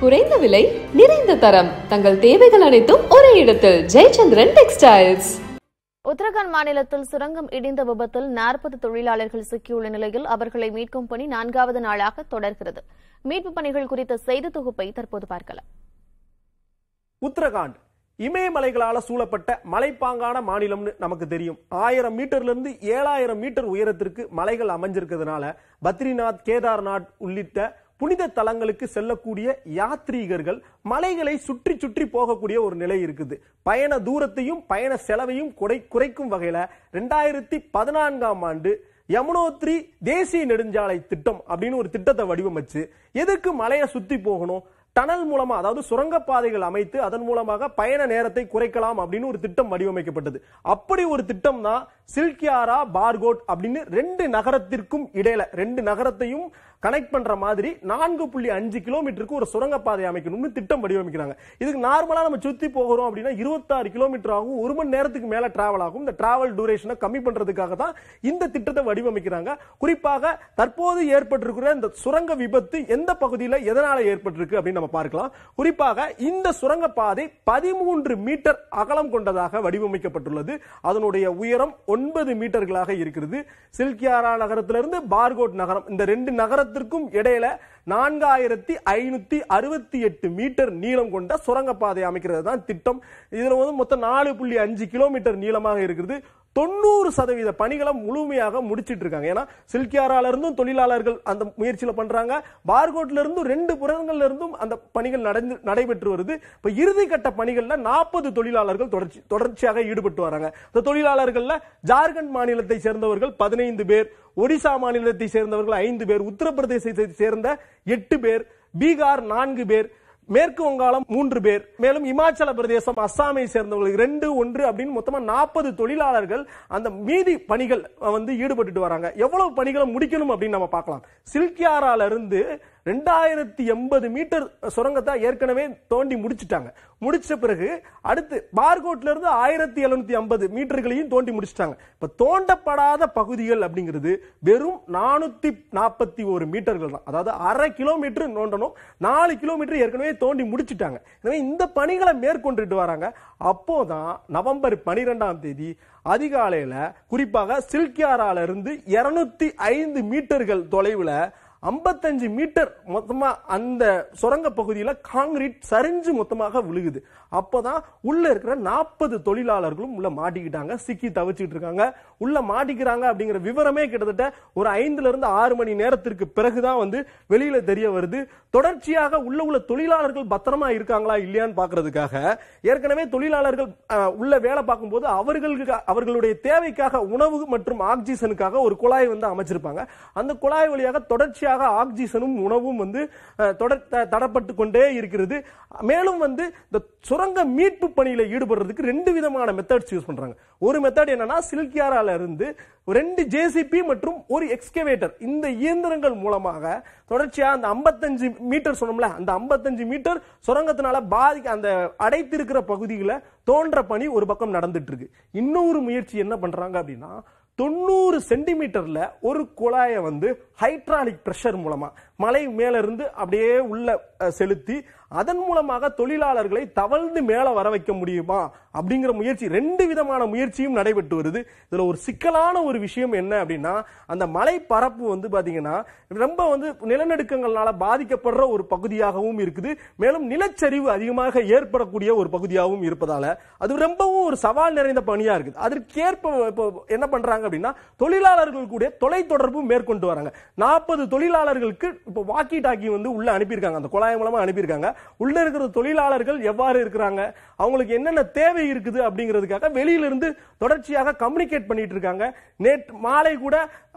குறைந்த விலை நிறைந்த தரம் தங்கள் தேவைகள் அனைத்தும் ஒரே இடத்தில் ஜெயச்சந்திரன் டெக்ஸ்டைல்ஸ் உத்தரகாண்ட் மாநிலத்தில் சுரங்கம் இடிந்த விபத்தில் நாற்பது தொழிலாளர்கள் சிக்கியுள்ள நிலையில் அவர்களை மீட்கும் பணி நான்காவது நாளாக தொடர்கிறது மீட்பு பணிகள் குறித்த செய்தி தொகுப்பை தற்போது பார்க்கலாம் உத்தரகாண்ட் இமயமலைகளால சூழப்பட்ட மலைப்பாங்கான மாநிலம்னு நமக்கு தெரியும் ஆயிரம் மீட்டர்ல இருந்து ஏழாயிரம் மீட்டர் உயரத்திற்கு மலைகள் அமைஞ்சிருக்கிறதுனால பத்ரிநாத் கேதார்நாத் உள்ளிட்ட புனித தலங்களுக்கு செல்லக்கூடிய யாத்ரீகர்கள் மலைகளை சுற்றி சுற்றி போகக்கூடிய ஒரு நிலை இருக்குது பயண தூரத்தையும் பயண செலவையும் குறை குறைக்கும் வகையில் ரெண்டாயிரத்தி பதினான்காம் ஆண்டு யமுனோத்ரி தேசிய நெடுஞ்சாலை திட்டம் அப்படின்னு ஒரு திட்டத்தை வடிவமைச்சு எதுக்கு மலையை சுற்றி போகணும் டனல் மூலமா அதாவது சுரங்கப்பாதைகள் அமைத்து அதன் மூலமாக பயண நேரத்தை குறைக்கலாம் அப்படின்னு ஒரு திட்டம் வடிவமைக்கப்பட்டது அப்படி ஒரு திட்டம் தான் சில்கியாரா பார்கோட் அப்படின்னு ரெண்டு நகரத்திற்கும் இடையில ரெண்டு நகரத்தையும் கனெக்ட் பண்ற மாதிரி நான்கு புள்ளி அஞ்சு கிலோமீட்டருக்கு ஒரு சுரங்கப்பாதை அமைக்கணும்னு திட்டம் வடிவமைக்கிறாங்க இதுக்கு நார்மலா நம்ம சுத்தி போகிறோம் அப்படின்னா இருபத்தாறு கிலோமீட்டர் ஆகும் ஒரு மணி நேரத்துக்கு மேல டிராவல் ஆகும் இந்த டிராவல் டூரேஷனை கம்மி பண்றதுக்காக தான் இந்த திட்டத்தை வடிவமைக்கிறாங்க குறிப்பாக தற்போது ஏற்பட்டிருக்கிற இந்த சுரங்க விபத்து எந்த பகுதியில் எதனால ஏற்பட்டிருக்கு அப்படின்னு நம்ம பார்க்கலாம் குறிப்பாக இந்த சுரங்க பாதை பதிமூன்று மீட்டர் அகலம் கொண்டதாக வடிவமைக்கப்பட்டுள்ளது அதனுடைய உயரம் ஒன்பது மீட்டர்களாக இருக்கிறது சில்கியாரா நகரத்திலிருந்து பார்கோட் நகரம் இந்த ரெண்டு நகரத்திற்கும் இடையில நான்காயிரத்தி ஐநூத்தி அறுபத்தி எட்டு மீட்டர் நீளம் கொண்ட சுரங்கப்பாதை அமைக்கிறது தான் திட்டம் இதுல வந்து மொத்தம் நாலு புள்ளி அஞ்சு கிலோமீட்டர் நீளமாக இருக்கிறது தொண்ணூறு சதவீத பணிகளை முழுமையாக முடிச்சிட்டு இருக்காங்க ஏன்னா சில்கியாரால இருந்தும் தொழிலாளர்கள் அந்த முயற்சியில பண்றாங்க பார்கோட்ல இருந்தும் ரெண்டு புறங்கள்ல இருந்தும் அந்த பணிகள் நடந்து நடைபெற்று வருது இப்ப இறுதிக்கட்ட பணிகள்ல நாற்பது தொழிலாளர்கள் தொடர்ச்சி தொடர்ச்சியாக ஈடுபட்டு வராங்க இந்த தொழிலாளர்கள்ல ஜார்க்கண்ட் மாநிலத்தை சேர்ந்தவர்கள் பதினைந்து பேர் ஒடிசா மாநிலத்தை சேர்ந்தவர்கள் ஐந்து பேர் உத்தரப்பிரதேசத்தை சேர்ந்த எட்டு பேர் பீகார் நான்கு பேர் மேற்கு வங்காளம் மூன்று பேர் மேலும் இமாச்சல பிரதேசம் அஸ்ஸாமை சேர்ந்தவங்களுக்கு ரெண்டு ஒன்று அப்படின்னு மொத்தமா நாற்பது தொழிலாளர்கள் அந்த மீதி பணிகள் வந்து ஈடுபட்டு வராங்க எவ்வளவு பணிகளை முடிக்கணும் அப்படின்னு நம்ம பார்க்கலாம் சில்கியாரால இருந்து ரெண்டாயிரத்தி எண்பது மீட்டர் சுரங்கத்தை ஏற்கனவே தோண்டி முடிச்சிட்டாங்க முடிச்ச பிறகு அடுத்து பார்கோட்ல இருந்து ஆயிரத்தி எழுநூத்தி ஐம்பது மீட்டர்களையும் தோண்டி முடிச்சிட்டாங்க இப்ப தோண்டப்படாத பகுதிகள் அப்படிங்கிறது வெறும் நானூத்தி நாற்பத்தி ஒரு மீட்டர்கள் தான் அதாவது அரை கிலோமீட்டர் தோண்டணும் நாலு கிலோமீட்டர் ஏற்கனவே தோண்டி முடிச்சிட்டாங்க எனவே இந்த பணிகளை மேற்கொண்டுட்டு வராங்க அப்போதான் நவம்பர் பனிரெண்டாம் தேதி அதிகாலையில குறிப்பாக சில்கியாரால இருந்து இருநூத்தி ஐந்து மீட்டர்கள் தொலைவுல ஐம்பத்தஞ்சு மீட்டர் மொத்தமா அந்த சுரங்க பகுதியில் காங்கிரீட் சரிஞ்சு மொத்தமாக விழுகுது தான் உள்ள இருக்கிற நாற்பது தொழிலாளர்களும் உள்ள மாட்டிக்கிட்டாங்க சிக்கி தவிச்சிட்டு இருக்காங்க உள்ள மாட்டிக்கிறாங்க அப்படிங்கிற விவரமே கிட்டத்தட்ட ஒரு ஐந்துல இருந்து ஆறு மணி நேரத்திற்கு பிறகுதான் வந்து வெளியில தெரிய வருது தொடர்ச்சியாக உள்ள உள்ள தொழிலாளர்கள் பத்திரமா இருக்காங்களா இல்லையான்னு பாக்குறதுக்காக ஏற்கனவே தொழிலாளர்கள் உள்ள வேலை பார்க்கும்போது அவர்களுக்கு அவர்களுடைய தேவைக்காக உணவு மற்றும் ஆக்சிஜனுக்காக ஒரு குழாய் வந்து அமைச்சிருப்பாங்க அந்த குழாய் வழியாக தொடர்ச்சியாக வழியாக ஆக்சிஜனும் உணவும் வந்து தொடர் தடப்பட்டு கொண்டே இருக்கிறது மேலும் வந்து இந்த சுரங்க மீட்பு பணியில் ஈடுபடுறதுக்கு ரெண்டு விதமான மெத்தட்ஸ் யூஸ் பண்றாங்க ஒரு மெத்தட் என்னன்னா சில்கியாரால இருந்து ரெண்டு ஜேசிபி மற்றும் ஒரு எக்ஸ்கவேட்டர் இந்த இயந்திரங்கள் மூலமாக தொடர்ச்சியா அந்த ஐம்பத்தஞ்சு மீட்டர் சொன்னோம்ல அந்த ஐம்பத்தஞ்சு மீட்டர் சுரங்கத்தினால பாதிக்க அந்த அடைத்திருக்கிற பகுதிகளை தோன்ற பணி ஒரு பக்கம் நடந்துட்டு இருக்கு இன்னொரு முயற்சி என்ன பண்றாங்க அப்படின்னா தொண்ணூறு சென்டிமீட்டரில் ஒரு குழாயை வந்து ஹைட்ராலிக் ப்ரெஷர் மூலமாக மலை மேலேருந்து அப்படியே உள்ள செலுத்தி அதன் மூலமாக தொழிலாளர்களை தவழ்ந்து மேல வர வைக்க முடியுமா அப்படிங்கிற முயற்சி ரெண்டு விதமான முயற்சியும் நடைபெற்று வருது இதுல ஒரு சிக்கலான ஒரு விஷயம் என்ன அப்படின்னா அந்த மலை பரப்பு வந்து பாத்தீங்கன்னா ரொம்ப வந்து நிலநடுக்கங்களால பாதிக்கப்படுற ஒரு பகுதியாகவும் இருக்குது மேலும் நிலச்சரிவு அதிகமாக ஏற்படக்கூடிய ஒரு பகுதியாகவும் இருப்பதால அது ரொம்பவும் ஒரு சவால் நிறைந்த பணியா இருக்குது அதற்கேற்ப என்ன பண்றாங்க அப்படின்னா தொழிலாளர்கள் கூட தொலை தொடர்பு மேற்கொண்டு வராங்க நாற்பது தொழிலாளர்களுக்கு இப்போ வாக்கி டாக்கி வந்து உள்ள அனுப்பியிருக்காங்க அந்த குழாய் மூலமா அனுப்பியிருக்காங்க உள்ள இருக்கிற தொழிலாளர்கள் எவ்வாறு இருக்கிறாங்க அவங்களுக்கு என்னென்ன தேவை இருக்குது அப்படிங்கிறதுக்காக வெளியிலிருந்து தொடர்ச்சியாக கம்யூனிகேட் பண்ணிட்டு இருக்காங்க நேற்று மாலை கூட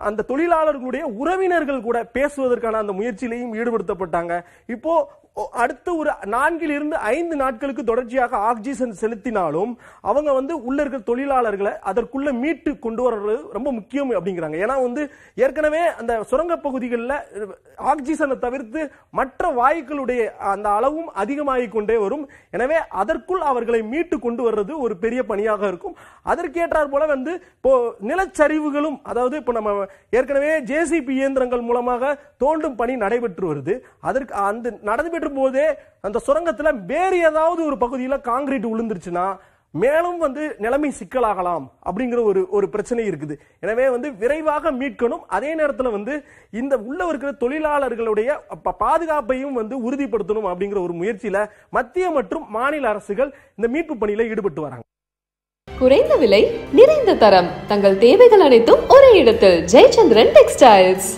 அந்த தொழிலாளர்களுடைய உறவினர்கள் கூட பேசுவதற்கான அந்த முயற்சியிலையும் ஈடுபடுத்தப்பட்டாங்க இப்போ அடுத்த ஒரு நான்கில் இருந்து ஐந்து நாட்களுக்கு தொடர்ச்சியாக ஆக்சிஜன் செலுத்தினாலும் அவங்க வந்து உள்ள இருக்கிற தொழிலாளர்களை அதற்குள்ள மீட்டு கொண்டு வர்றது ரொம்ப முக்கியம் அப்படிங்கிறாங்க ஏன்னா வந்து ஏற்கனவே அந்த சுரங்க பகுதிகளில் ஆக்சிஜனை தவிர்த்து மற்ற வாயுக்களுடைய அந்த அளவும் அதிகமாகிக் கொண்டே வரும் எனவே அதற்குள் அவர்களை மீட்டு கொண்டு வர்றது ஒரு பெரிய பணியாக இருக்கும் அதற்கேற்றார் போல வந்து இப்போ நிலச்சரிவுகளும் அதாவது இப்போ நம்ம ஏற்கனவே ஜேசிபி இயந்திரங்கள் மூலமாக தோண்டும் பணி நடைபெற்று வருது அதற்கு அந்த நடைபெற்ற போதே அந்த சுரங்கத்தில் வேறு ஏதாவது ஒரு பகுதியில் காங்கிரீட் விழுந்துருச்சுன்னா மேலும் வந்து நிலைமை சிக்கலாகலாம் அப்படிங்கிற ஒரு ஒரு பிரச்சனை இருக்குது எனவே வந்து விரைவாக மீட்கணும் அதே நேரத்தில் வந்து இந்த உள்ள இருக்கிற தொழிலாளர்களுடைய பாதுகாப்பையும் வந்து உறுதிப்படுத்தணும் அப்படிங்கிற ஒரு முயற்சியில மத்திய மற்றும் மாநில அரசுகள் இந்த மீட்பு பணியில ஈடுபட்டு வராங்க குறைந்த விலை நிறைந்த தரம் தங்கள் தேவைகள் அனைத்தும் ஒரே இடத்தில் ஜெயச்சந்திரன் டெக்ஸ்டைல்ஸ்